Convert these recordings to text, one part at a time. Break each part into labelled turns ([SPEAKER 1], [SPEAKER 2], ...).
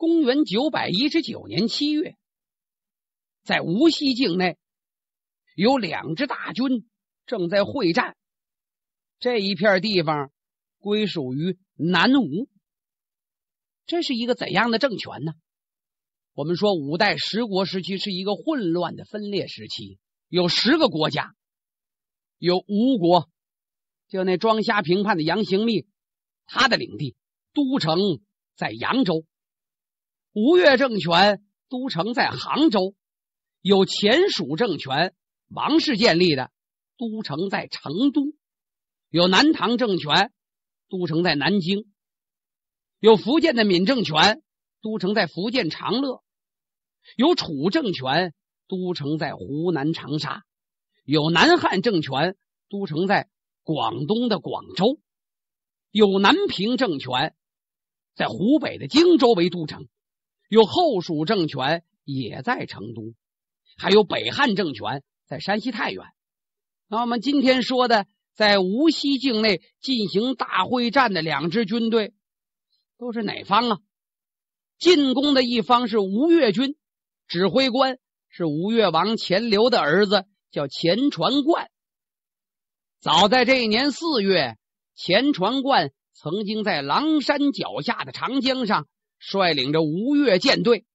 [SPEAKER 1] 公元九百一十九年七月，在无锡境内有两支大军正在会战。这一片地方归属于南吴，这是一个怎样的政权呢？我们说五代十国时期是一个混乱的分裂时期，有十个国家，有吴国，就那装瞎评判的杨行密，他的领地都城在扬州。吴越政权都城在杭州，有前蜀政权王氏建立的都城在成都，有南唐政权都城在南京，有福建的闽政权都城在福建长乐，有楚政权都城在湖南长沙，有南汉政权都城在广东的广州，有南平政权在湖北的荆州为都城。有后蜀政权也在成都，还有北汉政权在山西太原。那我们今天说的，在无锡境内进行大会战的两支军队，都是哪方啊？进攻的一方是吴越军，指挥官是吴越王钱镠的儿子，叫钱传贯。早在这一年四月，钱传贯曾经在狼山脚下的长江上。率领着吴越舰队，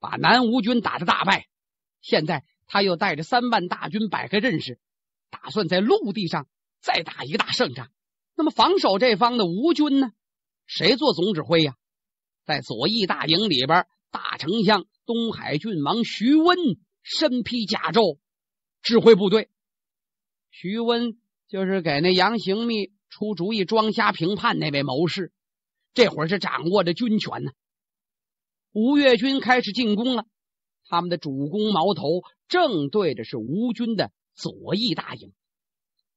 [SPEAKER 1] 把南吴军打得大败。现在他又带着三万大军摆开阵势，打算在陆地上再打一个大胜仗。那么防守这方的吴军呢？谁做总指挥呀？在左翼大营里边，大丞相东海郡王徐温身披甲胄，指挥部队。徐温就是给那杨行密出主意装瞎评判那位谋士。这会儿是掌握着军权呢。吴越军开始进攻了，他们的主攻矛头正对着是吴军的左翼大营。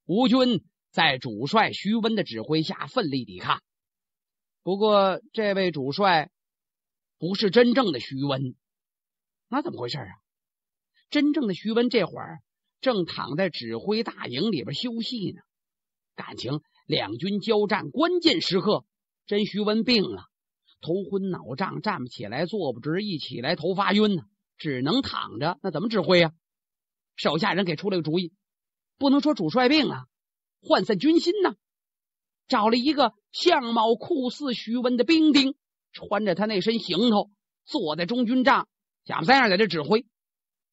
[SPEAKER 1] 吴军在主帅徐温的指挥下奋力抵抗，不过这位主帅不是真正的徐温，那怎么回事啊？真正的徐温这会儿正躺在指挥大营里边休息呢。感情两军交战关键时刻。真徐文病了，头昏脑胀，站不起来，坐不直，一起来头发晕呢，只能躺着。那怎么指挥啊？手下人给出了个主意，不能说主帅病啊，涣散军心呢。找了一个相貌酷似徐文的兵丁，穿着他那身行头，坐在中军帐，假模三样在这指挥。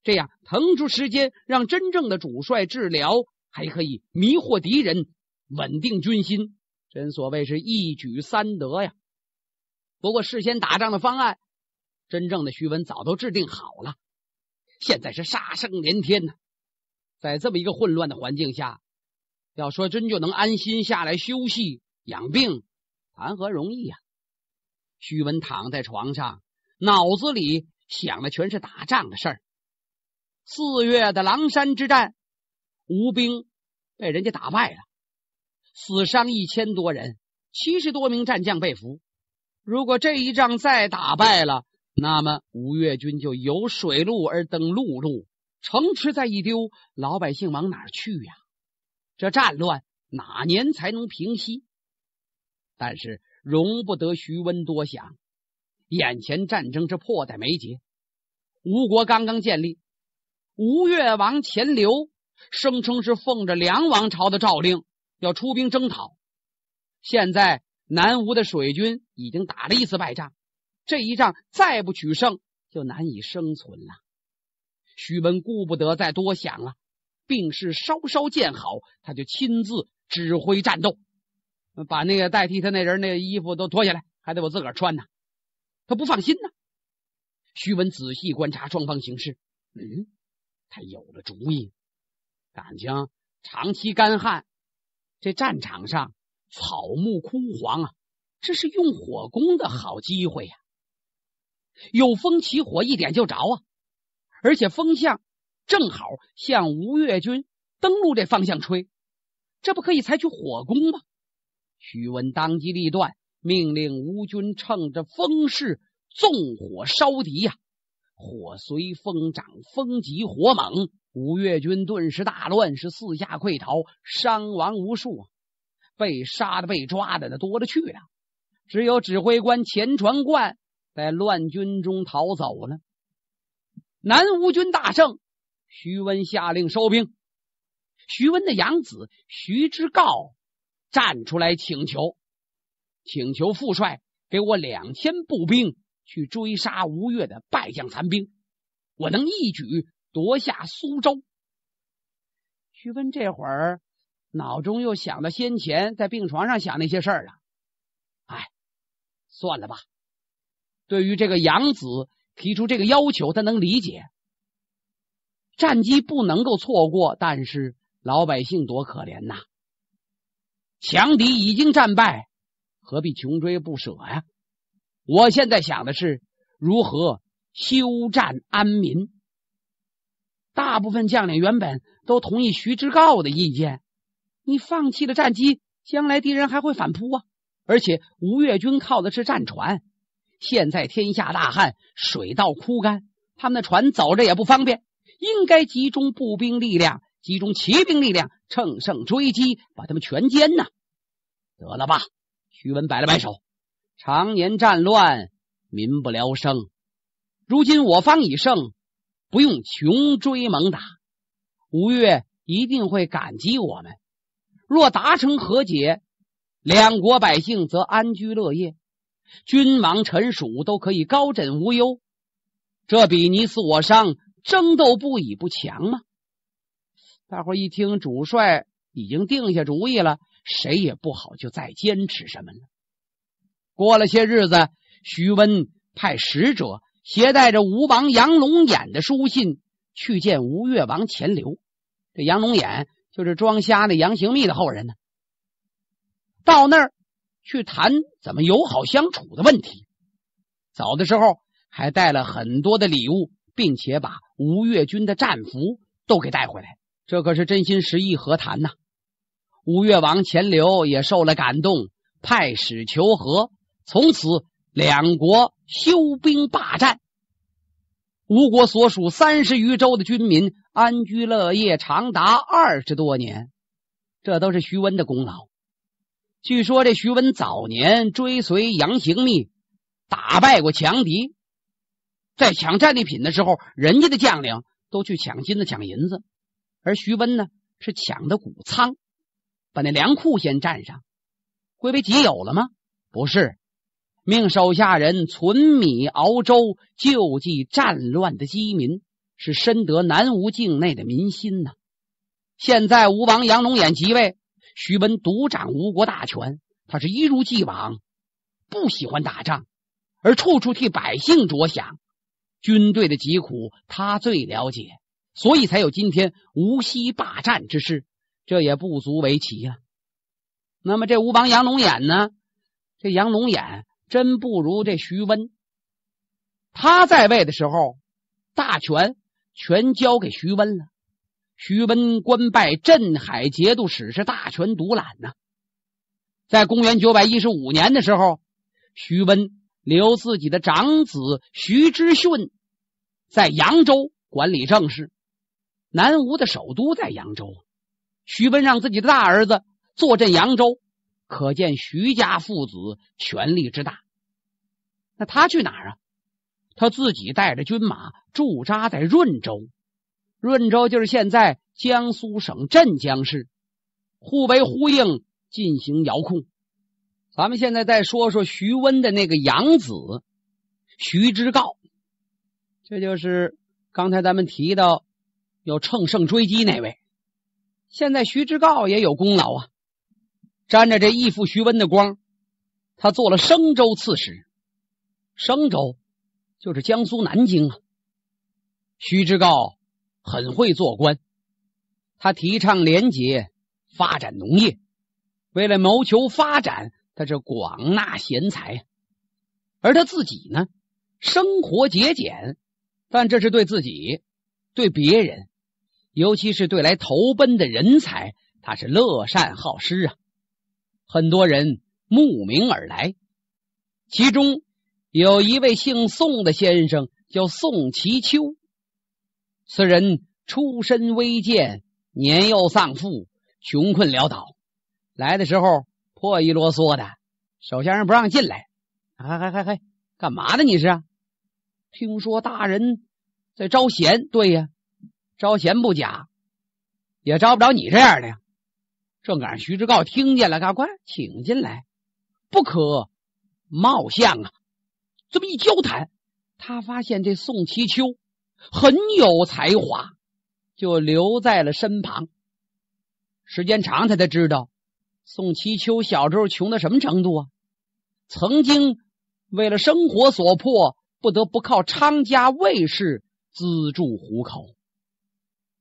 [SPEAKER 1] 这样腾出时间让真正的主帅治疗，还可以迷惑敌人，稳定军心。真所谓是一举三得呀！不过事先打仗的方案，真正的徐文早都制定好了。现在是杀声连天呢，在这么一个混乱的环境下，要说真就能安心下来休息养病，谈何容易呀！徐文躺在床上，脑子里想的全是打仗的事儿。四月的狼山之战，吴兵被人家打败了。死伤一千多人，七十多名战将被俘。如果这一仗再打败了，那么吴越军就由水路而登陆路，城池再一丢，老百姓往哪去呀？这战乱哪年才能平息？但是容不得徐温多想，眼前战争之迫在眉睫。吴国刚刚建立，吴越王钱镠声称是奉着梁王朝的诏令。要出兵征讨，现在南吴的水军已经打了一次败仗，这一仗再不取胜，就难以生存了。徐文顾不得再多想啊，病势稍稍见好，他就亲自指挥战斗，把那个代替他那人那衣服都脱下来，还得我自个儿穿呢。他不放心呢。徐文仔细观察双方形势，嗯，他有了主意。感情长期干旱。这战场上草木枯黄啊，这是用火攻的好机会呀！有风起火，一点就着啊！而且风向正好向吴越军登陆这方向吹，这不可以采取火攻吗？徐文当机立断，命令吴军趁着风势纵火烧敌呀！火随风长，风急火猛。吴越军顿时大乱，是四下溃逃，伤亡无数，被杀的、被抓的那多了去了。只有指挥官钱传冠在乱军中逃走了。南吴军大胜，徐温下令收兵。徐温的养子徐之诰站出来请求，请求副帅给我两千步兵去追杀吴越的败将残兵，我能一举。夺下苏州，徐温这会儿脑中又想到先前在病床上想那些事儿了。哎，算了吧。对于这个杨子提出这个要求，他能理解。战机不能够错过，但是老百姓多可怜呐！强敌已经战败，何必穷追不舍呀？我现在想的是如何休战安民。大部分将领原本都同意徐知诰的意见。你放弃了战机，将来敌人还会反扑啊！而且吴越军靠的是战船，现在天下大旱，水到枯干，他们的船走着也不方便。应该集中步兵力量，集中骑兵力量，乘胜追击，把他们全歼呐！得了吧，徐文摆了摆手。常年战乱，民不聊生。如今我方已胜。不用穷追猛打，吴越一定会感激我们。若达成和解，两国百姓则安居乐业，君王臣属都可以高枕无忧。这比你死我伤、争斗不已不强吗？大伙一听主帅已经定下主意了，谁也不好就再坚持什么了。过了些日子，徐温派使者。携带着吴王杨龙眼的书信去见吴越王钱镠。这杨龙眼就是装瞎的杨行密的后人呢。到那儿去谈怎么友好相处的问题。走的时候还带了很多的礼物，并且把吴越军的战俘都给带回来。这可是真心实意和谈呐。吴越王钱镠也受了感动，派使求和，从此。两国休兵罢战，吴国所属三十余州的军民安居乐业长达二十多年，这都是徐温的功劳。据说这徐温早年追随杨行密，打败过强敌，在抢战利品的时候，人家的将领都去抢金子抢银子，而徐温呢是抢的谷仓，把那粮库先占上，归为己有了吗？不是。命手下人存米熬粥，救济战乱的饥民，是深得南吴境内的民心呐。现在吴王杨龙眼即位，徐温独掌吴国大权，他是一如既往不喜欢打仗，而处处替百姓着想，军队的疾苦他最了解，所以才有今天无锡霸占之势，这也不足为奇啊。那么这吴王杨龙眼呢？这杨龙眼。真不如这徐温，他在位的时候，大权全交给徐温了。徐温官拜镇海节度使，是大权独揽呢。在公元九百一十五年的时候，徐温留自己的长子徐知训在扬州管理政事。南吴的首都在扬州，徐温让自己的大儿子坐镇扬州。可见徐家父子权力之大。那他去哪儿啊？他自己带着军马驻扎在润州，润州就是现在江苏省镇江市，互为呼应进行遥控。咱们现在再说说徐温的那个养子徐之告，这就是刚才咱们提到要乘胜追击那位。现在徐之告也有功劳啊。沾着这义父徐温的光，他做了升州刺史。升州就是江苏南京啊。徐知诰很会做官，他提倡廉洁，发展农业。为了谋求发展，他是广纳贤才，而他自己呢，生活节俭。但这是对自己，对别人，尤其是对来投奔的人才，他是乐善好施啊。很多人慕名而来，其中有一位姓宋的先生，叫宋其秋。此人出身微贱，年幼丧父，穷困潦倒。来的时候破衣啰嗦的，手下人不让进来。嗨嗨嗨嗨，干嘛呢？你是？听说大人在招贤？对呀，招贤不假，也招不着你这样的。呀。正赶上徐志高听见了，赶快请进来。不可貌相啊！这么一交谈，他发现这宋其丘很有才华，就留在了身旁。时间长，他才知道宋其丘小时候穷到什么程度啊！曾经为了生活所迫，不得不靠昌家卫士资助糊口，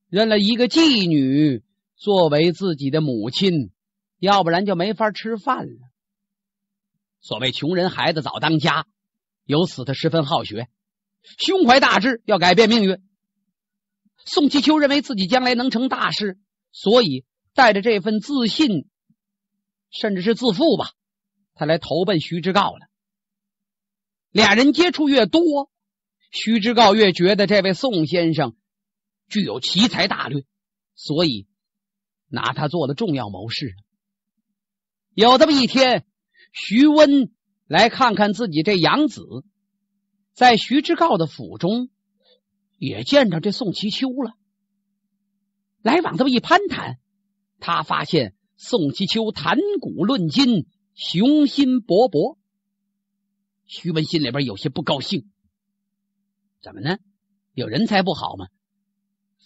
[SPEAKER 1] 认了一个妓女。作为自己的母亲，要不然就没法吃饭了。所谓“穷人孩子早当家”，由此他十分好学，胸怀大志，要改变命运。宋其秋认为自己将来能成大事，所以带着这份自信，甚至是自负吧，他来投奔徐知诰了。俩人接触越多，徐知诰越觉得这位宋先生具有奇才大略，所以。拿他做了重要谋士。有这么一天，徐温来看看自己这养子，在徐之告的府中也见着这宋其丘了。来往这么一攀谈，他发现宋其丘谈古论今，雄心勃勃。徐温心里边有些不高兴，怎么呢？有人才不好吗？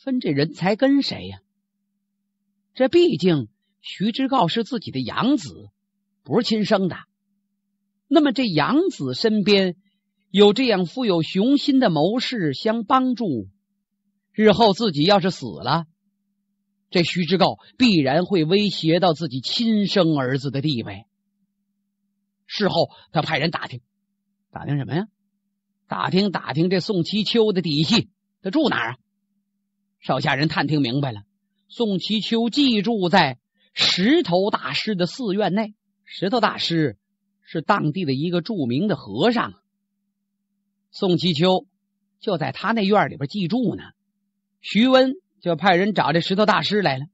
[SPEAKER 1] 分这人才跟谁呀？这毕竟徐知诰是自己的养子，不是亲生的。那么这养子身边有这样富有雄心的谋士相帮助，日后自己要是死了，这徐知诰必然会威胁到自己亲生儿子的地位。事后他派人打听，打听什么呀？打听打听这宋其秋的底细，他住哪儿啊？手下人探听明白了。宋其秋寄住在石头大师的寺院内。石头大师是当地的一个著名的和尚。宋其秋就在他那院里边寄住呢。徐温就派人找这石头大师来了。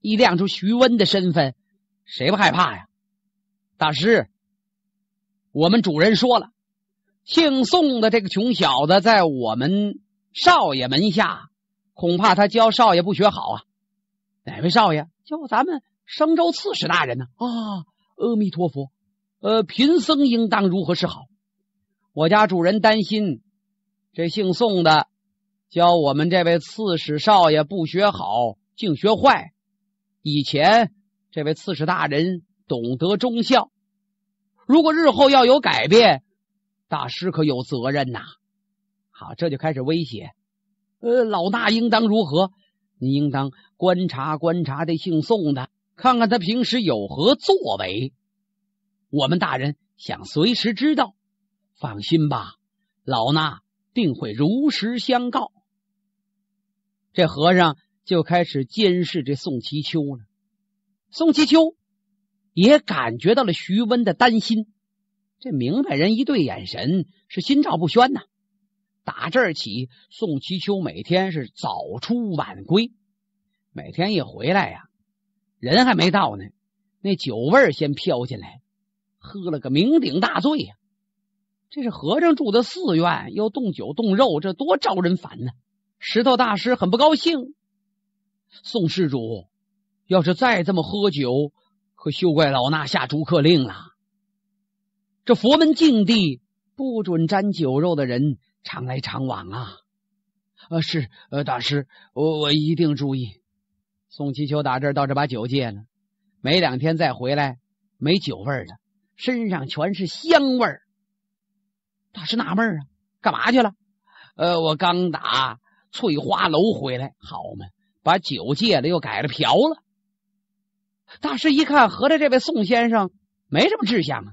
[SPEAKER 1] 一亮出徐温的身份，谁不害怕呀？大师，我们主人说了，姓宋的这个穷小子在我们少爷门下。恐怕他教少爷不学好啊？哪位少爷教咱们商州刺史大人呢？啊，阿弥陀佛，呃，贫僧应当如何是好？我家主人担心这姓宋的教我们这位刺史少爷不学好，竟学坏。以前这位刺史大人懂得忠孝，如果日后要有改变，大师可有责任呐。好，这就开始威胁。呃，老大应当如何？你应当观察观察这姓宋的，看看他平时有何作为。我们大人想随时知道，放心吧，老衲定会如实相告。这和尚就开始监视这宋其秋了。宋其秋也感觉到了徐温的担心，这明白人一对眼神是心照不宣呐。打这儿起，宋其秋每天是早出晚归。每天一回来呀，人还没到呢，那酒味儿先飘进来，喝了个酩酊大醉呀。这是和尚住的寺院，又动酒动肉，这多招人烦呢。石头大师很不高兴。宋施主要是再这么喝酒，可休怪老衲下逐客令了。这佛门净地，不准沾酒肉的人。常来常往啊！啊，是大师，我我一定注意。宋其秋打这儿到这把酒戒了，没两天再回来，没酒味儿了，身上全是香味儿。大师纳闷啊，干嘛去了？呃，我刚打翠花楼回来，好嘛，把酒戒了又改了嫖了。大师一看，合着这位宋先生没什么志向啊，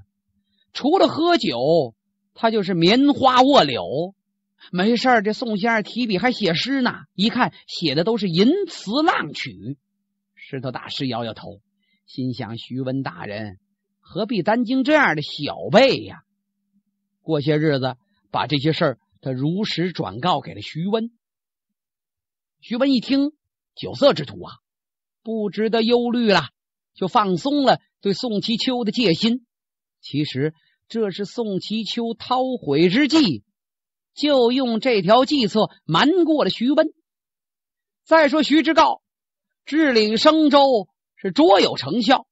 [SPEAKER 1] 除了喝酒，他就是棉花卧柳。没事儿，这宋先生提笔还写诗呢。一看写的都是淫词浪曲。石头大师摇摇头，心想：徐文大人何必担惊这样的小辈呀？过些日子把这些事儿他如实转告给了徐文。徐文一听，酒色之徒啊，不值得忧虑了，就放松了对宋其秋的戒心。其实这是宋其秋韬晦之计。就用这条计策瞒过了徐温。再说徐知诰治理升州是卓有成效，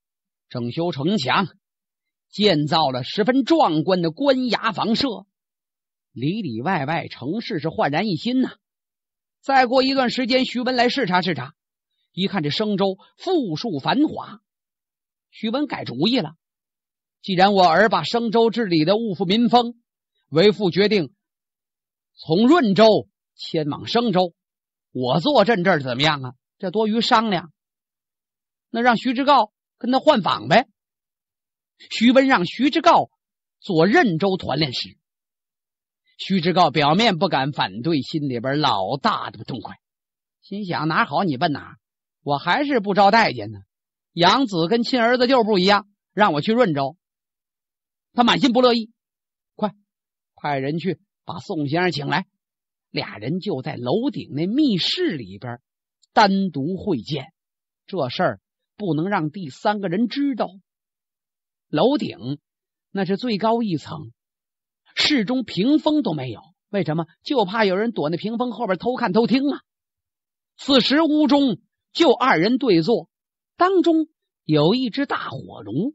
[SPEAKER 1] 整修城墙，建造了十分壮观的官衙房舍，里里外外城市是焕然一新呐。再过一段时间，徐温来视察视察，一看这升州富庶繁华，徐温改主意了。既然我儿把升州治理的物阜民丰，为父决定。从润州迁往升州，我坐镇这儿怎么样啊？这多余商量，那让徐志诰跟他换访呗。徐温让徐志诰做任州团练使，徐志诰表面不敢反对，心里边老大的不痛快，心想哪好你奔哪，我还是不招待见呢。养子跟亲儿子就不一样，让我去润州，他满心不乐意，快派人去。把宋先生请来，俩人就在楼顶那密室里边单独会见。这事儿不能让第三个人知道。楼顶那是最高一层，室中屏风都没有，为什么？就怕有人躲那屏风后边偷看偷听啊！此时屋中就二人对坐，当中有一只大火炉，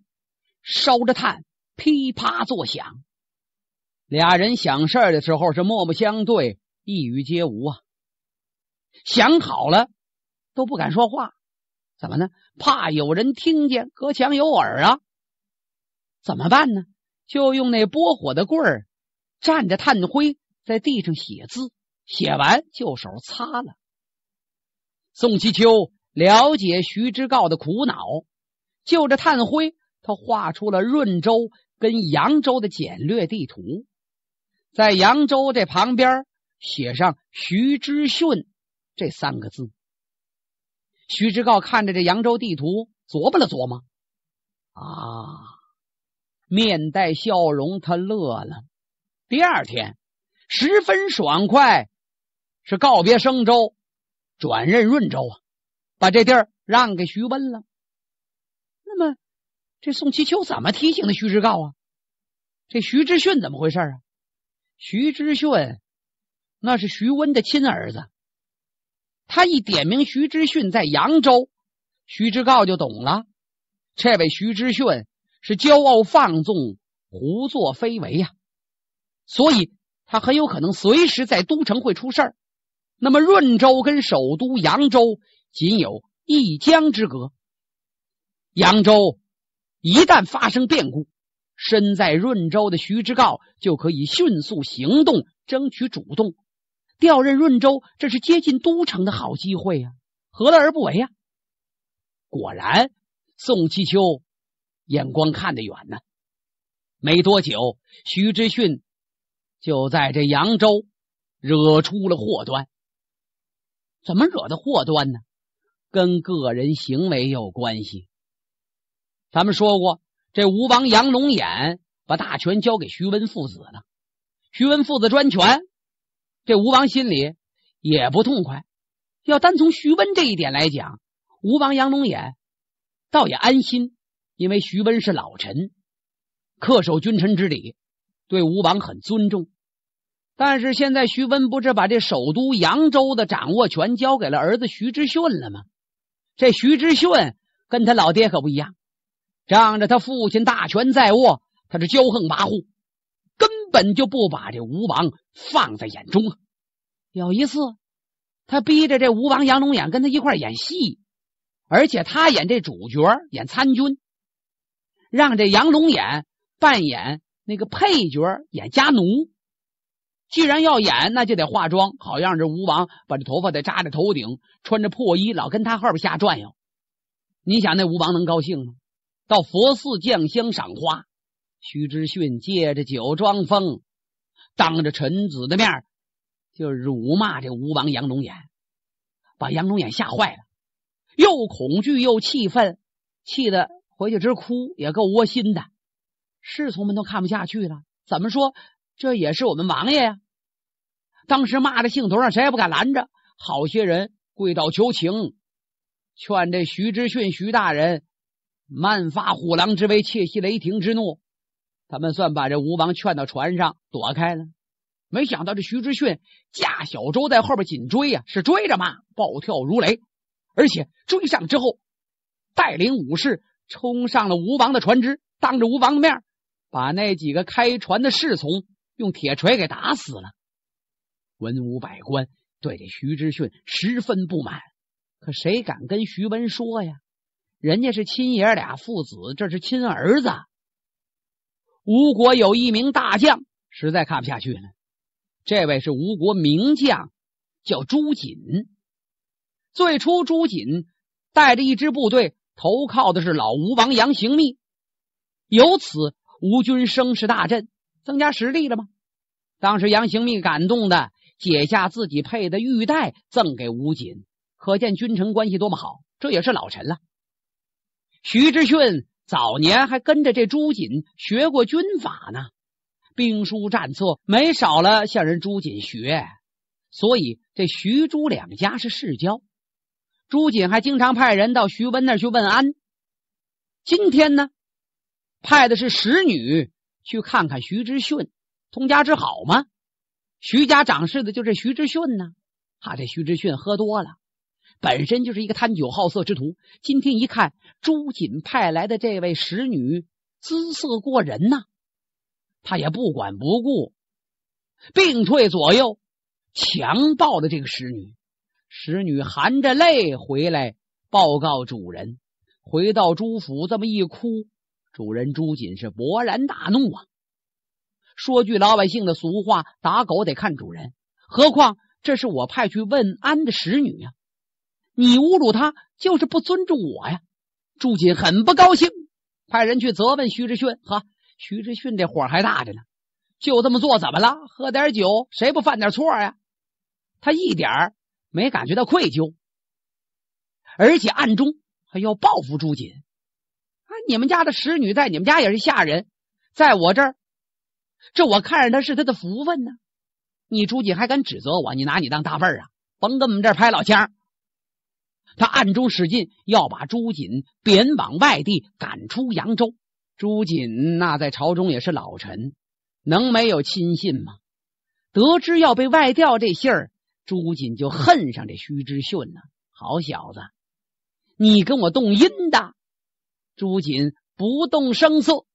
[SPEAKER 1] 烧着炭，噼啪作响。俩人想事儿的时候是默不相对，一语皆无啊。想好了都不敢说话，怎么呢？怕有人听见，隔墙有耳啊！怎么办呢？就用那拨火的棍儿蘸着炭灰，在地上写字，写完就手擦了。宋其秋了解徐知诰的苦恼，就着炭灰，他画出了润州跟扬州的简略地图。在扬州这旁边写上“徐知训”这三个字。徐知告看着这扬州地图，琢磨了琢磨，啊，面带笑容，他乐了。第二天，十分爽快，是告别生州，转任润州啊，把这地儿让给徐温了。那么，这宋其秋怎么提醒的徐知告啊？这徐知训怎么回事啊？徐知训，那是徐温的亲儿子。他一点名徐知训在扬州，徐知诰就懂了。这位徐知训是骄傲放纵、胡作非为呀，所以他很有可能随时在都城会出事儿。那么润州跟首都扬州仅有一江之隔，扬州一旦发生变故。身在润州的徐知诰就可以迅速行动，争取主动，调任润州，这是接近都城的好机会呀，何乐而不为呀？果然，宋齐丘眼光看得远呢。没多久，徐知逊就在这扬州惹出了祸端。怎么惹的祸端呢？跟个人行为有关系。咱们说过。这吴王杨龙眼把大权交给徐温父子了，徐温父子专权，这吴王心里也不痛快。要单从徐温这一点来讲，吴王杨龙眼倒也安心，因为徐温是老臣，恪守君臣之礼，对吴王很尊重。但是现在徐温不是把这首都扬州的掌握权交给了儿子徐知训了吗？这徐知训跟他老爹可不一样。仗着他父亲大权在握，他是骄横跋扈，根本就不把这吴王放在眼中啊！有一次，他逼着这吴王杨龙眼跟他一块演戏，而且他演这主角演参军，让这杨龙眼扮演那个配角演家奴。既然要演，那就得化妆。好让这吴王把这头发得扎在头顶，穿着破衣，老跟他后边瞎转悠。你想那吴王能高兴吗？到佛寺降香赏花，徐知训借着酒装疯，当着臣子的面就辱骂这吴王杨龙眼，把杨龙眼吓坏了，又恐惧又气愤，气得回去直哭，也够窝心的。侍从们都看不下去了，怎么说这也是我们王爷呀？当时骂的兴头上，谁也不敢拦着，好些人跪倒求情，劝这徐知训徐大人。慢发虎狼之威，窃袭雷霆之怒，他们算把这吴王劝到船上躲开了。没想到这徐知逊驾小舟在后边紧追呀，是追着骂，暴跳如雷，而且追上之后，带领武士冲上了吴王的船只，当着吴王的面，把那几个开船的侍从用铁锤给打死了。文武百官对这徐知逊十分不满，可谁敢跟徐文说呀？人家是亲爷俩父子，这是亲儿子。吴国有一名大将，实在看不下去了。这位是吴国名将，叫朱瑾。最初，朱瑾带着一支部队投靠的是老吴王杨行密，由此吴军声势大振，增加实力了吗？当时杨行密感动的，解下自己配的玉带赠给吴瑾，可见君臣关系多么好。这也是老臣了。徐之逊早年还跟着这朱瑾学过军法呢，兵书战策没少了向人朱瑾学，所以这徐朱两家是世交。朱瑾还经常派人到徐温那儿去问安。今天呢，派的是使女去看看徐之逊，通家之好吗？徐家长势的就是徐之逊呢，怕这徐之逊喝多了。本身就是一个贪酒好色之徒，今天一看朱瑾派来的这位使女姿色过人呐，他也不管不顾，病退左右，强暴的这个使女。使女含着泪回来报告主人，回到朱府这么一哭，主人朱瑾是勃然大怒啊！说句老百姓的俗话，打狗得看主人，何况这是我派去问安的使女呀！你侮辱他就是不尊重我呀！朱瑾很不高兴，派人去责问徐志逊。呵，徐志逊这火还大着呢，就这么做怎么了？喝点酒谁不犯点错呀？他一点没感觉到愧疚，而且暗中还要报复朱瑾。啊，你们家的使女在你们家也是下人，在我这儿，这我看着他是他的福分呢。你朱瑾还敢指责我？你拿你当大辈儿啊？甭跟我们这儿拍老腔他暗中使劲，要把朱瑾贬往外地，赶出扬州。朱瑾那在朝中也是老臣，能没有亲信吗？得知要被外调这信儿，朱瑾就恨上这徐知逊了。好小子，你跟我动阴的！朱瑾不动声色，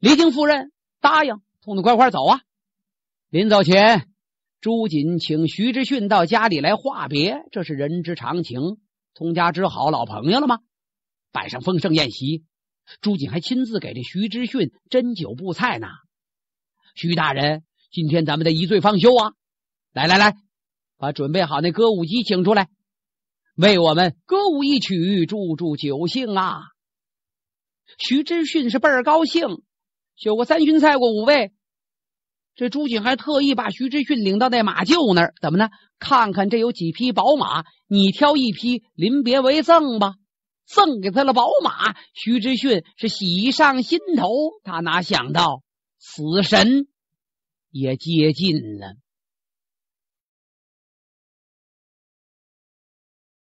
[SPEAKER 1] 李靖夫人答应，痛痛快快走啊！临走前。朱瑾请徐之逊到家里来话别，这是人之常情，通家之好，老朋友了吗？摆上丰盛宴席，朱瑾还亲自给这徐之逊斟酒布菜呢。徐大人，今天咱们得一醉方休啊！来来来，把准备好那歌舞机请出来，为我们歌舞一曲，助助酒兴啊！徐之逊是倍儿高兴，酒过三巡，菜过五味。这朱瑾还特意把徐知训领到那马厩那儿，怎么呢？看看这有几匹宝马，你挑一匹临别为赠吧，赠给他了宝马。徐知训是喜上心头，他哪想到死神也接近了。